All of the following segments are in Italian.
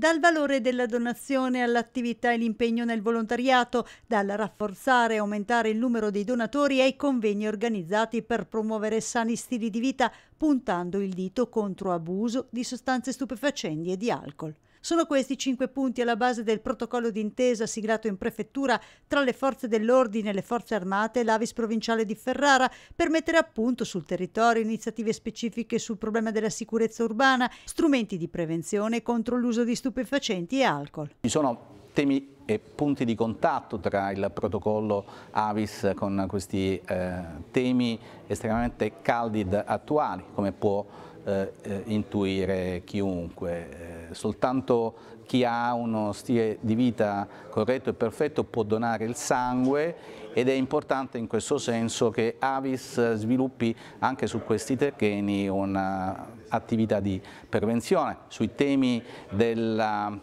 dal valore della donazione all'attività e l'impegno nel volontariato, dal rafforzare e aumentare il numero dei donatori ai convegni organizzati per promuovere sani stili di vita, puntando il dito contro abuso di sostanze stupefacenti e di alcol. Sono questi i cinque punti alla base del protocollo d'intesa siglato in prefettura tra le forze dell'ordine, e le forze armate e l'Avis provinciale di Ferrara per mettere a punto sul territorio iniziative specifiche sul problema della sicurezza urbana, strumenti di prevenzione contro l'uso di stupefacenti e alcol. Ci sono temi e punti di contatto tra il protocollo Avis con questi eh, temi estremamente caldi ed attuali, come può eh, eh intuire chiunque soltanto chi ha uno stile di vita corretto e perfetto può donare il sangue ed è importante in questo senso che Avis sviluppi anche su questi terreni un'attività di prevenzione, sui temi della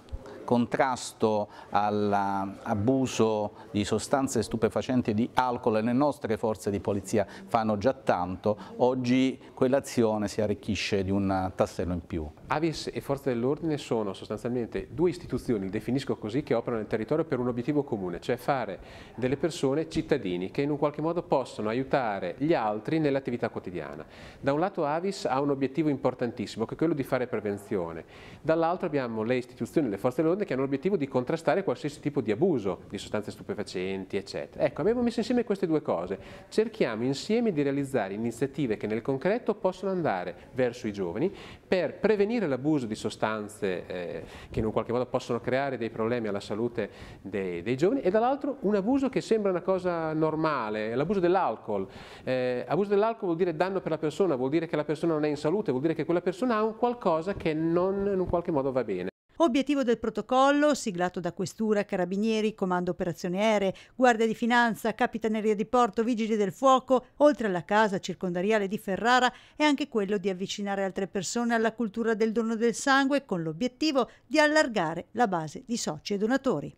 contrasto all'abuso di sostanze stupefacenti e di alcol e le nostre forze di polizia fanno già tanto, oggi quell'azione si arricchisce di un tassello in più. Avis e Forze dell'Ordine sono sostanzialmente due istituzioni, definisco così, che operano nel territorio per un obiettivo comune, cioè fare delle persone cittadini che in un qualche modo possono aiutare gli altri nell'attività quotidiana. Da un lato Avis ha un obiettivo importantissimo che è quello di fare prevenzione, dall'altro abbiamo le istituzioni, le Forze dell'Ordine rotonde che hanno l'obiettivo di contrastare qualsiasi tipo di abuso di sostanze stupefacenti, eccetera. Ecco, abbiamo messo insieme queste due cose. Cerchiamo insieme di realizzare iniziative che nel concreto possono andare verso i giovani per prevenire l'abuso di sostanze eh, che in un qualche modo possono creare dei problemi alla salute dei, dei giovani e dall'altro un abuso che sembra una cosa normale, l'abuso dell'alcol. Eh, abuso dell'alcol vuol dire danno per la persona, vuol dire che la persona non è in salute, vuol dire che quella persona ha un qualcosa che non in un qualche modo va bene. Obiettivo del protocollo, siglato da Questura, Carabinieri, Comando Operazioni Aeree, Guardia di Finanza, Capitaneria di Porto, Vigili del Fuoco, oltre alla casa circondariale di Ferrara, è anche quello di avvicinare altre persone alla cultura del dono del sangue con l'obiettivo di allargare la base di soci e donatori.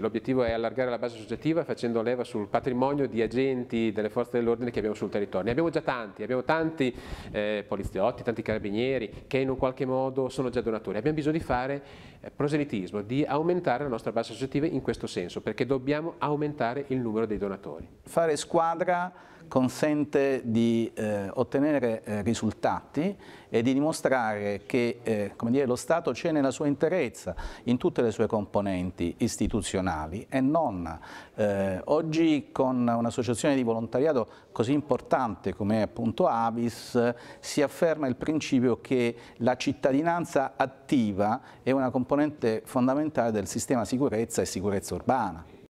L'obiettivo è allargare la base associativa facendo leva sul patrimonio di agenti delle forze dell'ordine che abbiamo sul territorio. Ne abbiamo già tanti, abbiamo tanti eh, poliziotti, tanti carabinieri che in un qualche modo sono già donatori. Abbiamo bisogno di fare eh, proselitismo, di aumentare la nostra base associativa in questo senso, perché dobbiamo aumentare il numero dei donatori. Fare squadra consente di eh, ottenere eh, risultati e di dimostrare che eh, dire, lo Stato c'è nella sua interezza, in tutte le sue componenti istituzionali nazionali e non. Eh, oggi con un'associazione di volontariato così importante come appunto Avis si afferma il principio che la cittadinanza attiva è una componente fondamentale del sistema sicurezza e sicurezza urbana.